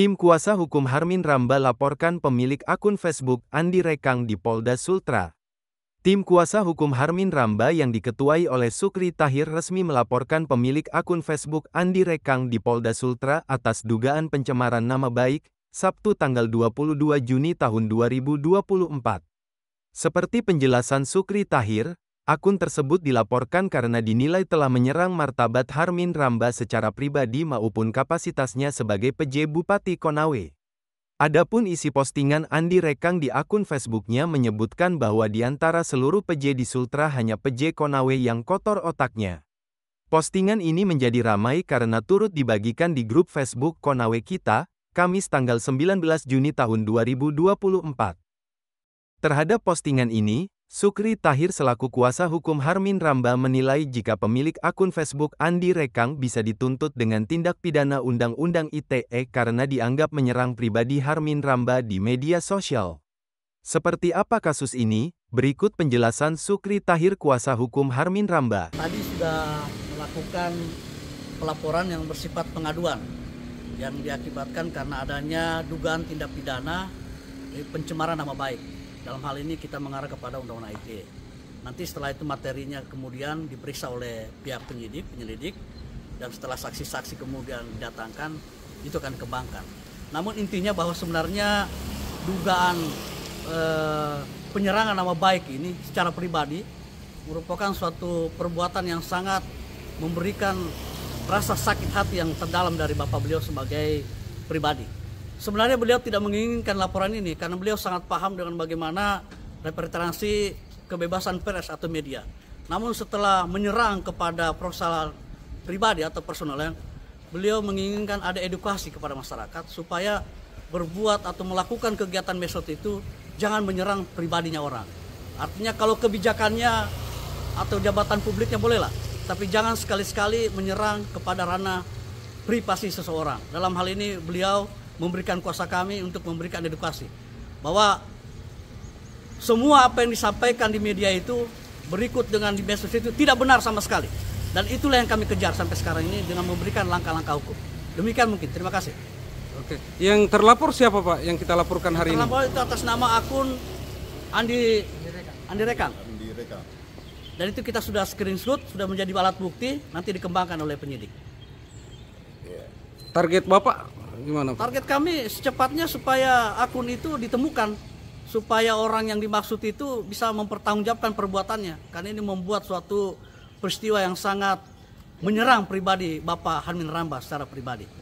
Tim kuasa hukum Harmin Ramba laporkan pemilik akun Facebook Andi Rekang di Polda Sultra. Tim kuasa hukum Harmin Ramba yang diketuai oleh Sukri Tahir resmi melaporkan pemilik akun Facebook Andi Rekang di Polda Sultra atas dugaan pencemaran nama baik, Sabtu tanggal 22 Juni tahun 2024. Seperti penjelasan Sukri Tahir, Akun tersebut dilaporkan karena dinilai telah menyerang martabat Harmin Ramba secara pribadi maupun kapasitasnya sebagai PJ Bupati Konawe. Adapun isi postingan Andi Rekang di akun Facebooknya menyebutkan bahwa di antara seluruh PJ di Sultra hanya PJ Konawe yang kotor otaknya. Postingan ini menjadi ramai karena turut dibagikan di grup Facebook Konawe Kita, Kamis tanggal 19 Juni tahun 2024. Terhadap postingan ini, Sukri Tahir selaku kuasa hukum Harmin Ramba menilai jika pemilik akun Facebook Andi Rekang bisa dituntut dengan tindak pidana Undang-Undang ITE karena dianggap menyerang pribadi Harmin Ramba di media sosial. Seperti apa kasus ini? Berikut penjelasan Sukri Tahir kuasa hukum Harmin Ramba. Tadi sudah melakukan pelaporan yang bersifat pengaduan yang diakibatkan karena adanya dugaan tindak pidana eh, pencemaran nama baik dalam hal ini kita mengarah kepada Undang-Undang ITE. Nanti setelah itu materinya kemudian diperiksa oleh pihak penyidik, penyelidik, dan setelah saksi-saksi kemudian didatangkan, itu akan kembangkan. Namun intinya bahwa sebenarnya dugaan eh, penyerangan nama baik ini secara pribadi merupakan suatu perbuatan yang sangat memberikan rasa sakit hati yang terdalam dari Bapak beliau sebagai pribadi. Sebenarnya beliau tidak menginginkan laporan ini karena beliau sangat paham dengan bagaimana representasi kebebasan pers atau media. Namun setelah menyerang kepada persoalan pribadi atau personal, ya, beliau menginginkan ada edukasi kepada masyarakat supaya berbuat atau melakukan kegiatan mesot itu jangan menyerang pribadinya orang. Artinya kalau kebijakannya atau jabatan publiknya bolehlah, tapi jangan sekali-sekali menyerang kepada ranah privasi seseorang. Dalam hal ini beliau memberikan kuasa kami untuk memberikan edukasi bahwa semua apa yang disampaikan di media itu berikut dengan di medsos itu tidak benar sama sekali dan itulah yang kami kejar sampai sekarang ini dengan memberikan langkah-langkah hukum demikian mungkin terima kasih oke yang terlapor siapa pak yang kita laporkan hari ini terlapor itu atas nama akun Andi Andi Rekang Andi Rekang dan itu kita sudah screenshot sudah menjadi alat bukti nanti dikembangkan oleh penyidik iya. target bapak gimana Pak? Target kami secepatnya supaya akun itu ditemukan supaya orang yang dimaksud itu bisa mempertanggungjawabkan perbuatannya karena ini membuat suatu peristiwa yang sangat menyerang pribadi Bapak Hanmin Ramba secara pribadi.